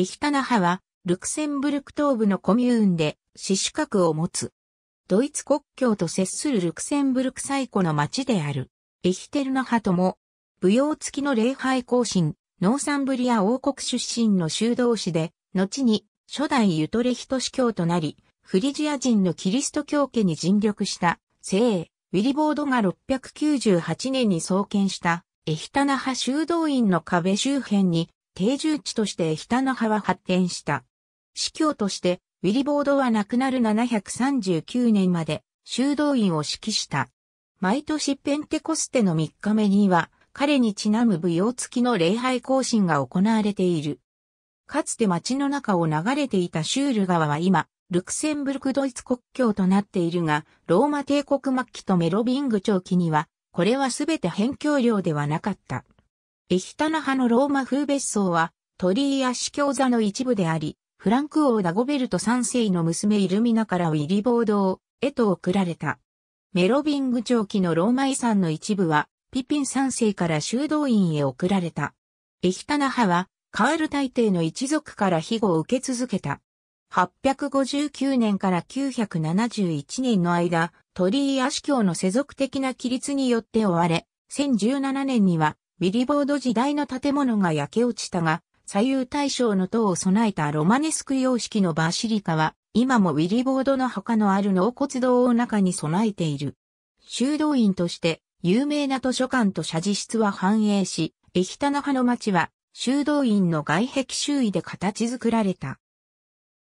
エヒタナハは、ルクセンブルク東部のコミューンで、市主格を持つ。ドイツ国境と接するルクセンブルク最古の町である。エヒテルナハとも、舞踊付きの礼拝行進、ノーサンブリア王国出身の修道士で、後に初代ユトレヒト司教となり、フリジア人のキリスト教家に尽力した聖、ウィリボードが698年に創建したエヒタナハ修道院の壁周辺に定住地としてエヒタナハは発展した。司教として、ウィリボードは亡くなる739年まで修道院を指揮した。毎年ペンテコステの3日目には、彼にちなむ舞踊付きの礼拝行進が行われている。かつて街の中を流れていたシュール川は今、ルクセンブルクドイツ国境となっているが、ローマ帝国末期とメロビング長期には、これはすべて辺境領ではなかった。エヒタナ派のローマ風別荘は、鳥居や司教座の一部であり、フランク王ダゴベルト三世の娘イルミナからウィリボードへと送られた。メロビング長期のローマ遺産の一部は、ピピン三世から修道院へ送られた。エヒタナ派は、カール大帝の一族から庇護を受け続けた。859年から971年の間、鳥居市教の世俗的な規律によって追われ、1017年にはウィリボード時代の建物が焼け落ちたが、左右対称の塔を備えたロマネスク様式のバシリカは、今もウィリボードの墓のある納骨堂を中に備えている。修道院として、有名な図書館と写実室は繁栄し、エヒタナ派の町は、修道院の外壁周囲で形作られた。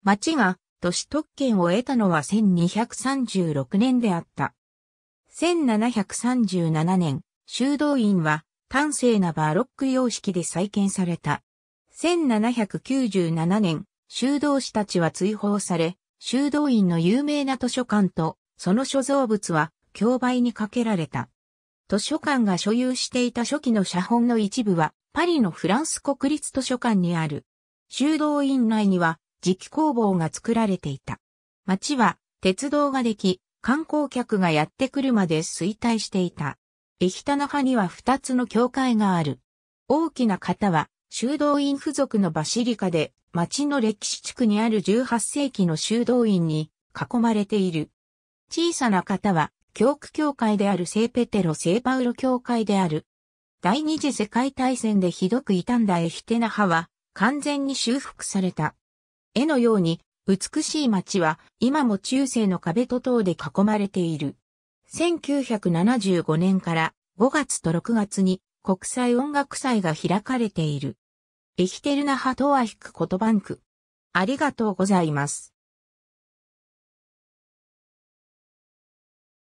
町が都市特権を得たのは1236年であった。1737年、修道院は端正なバロック様式で再建された。1797年、修道士たちは追放され、修道院の有名な図書館と、その所蔵物は、競売にかけられた。図書館が所有していた初期の写本の一部は、パリのフランス国立図書館にある。修道院内には、磁気工房が作られていた。町は、鉄道ができ、観光客がやってくるまで衰退していた。エヒタナ派には二つの教会がある。大きな方は、修道院付属のバシリカで、町の歴史地区にある18世紀の修道院に囲まれている。小さな方は、教区教会である聖ペテロ・聖パウロ教会である。第二次世界大戦でひどく傷んだエヒテナ派は、完全に修復された。絵のように、美しい町は、今も中世の壁と塔で囲まれている。1975年から5月と6月に国際音楽祭が開かれている。エヒテルナハトワヒクコトバンク。ありがとうございます。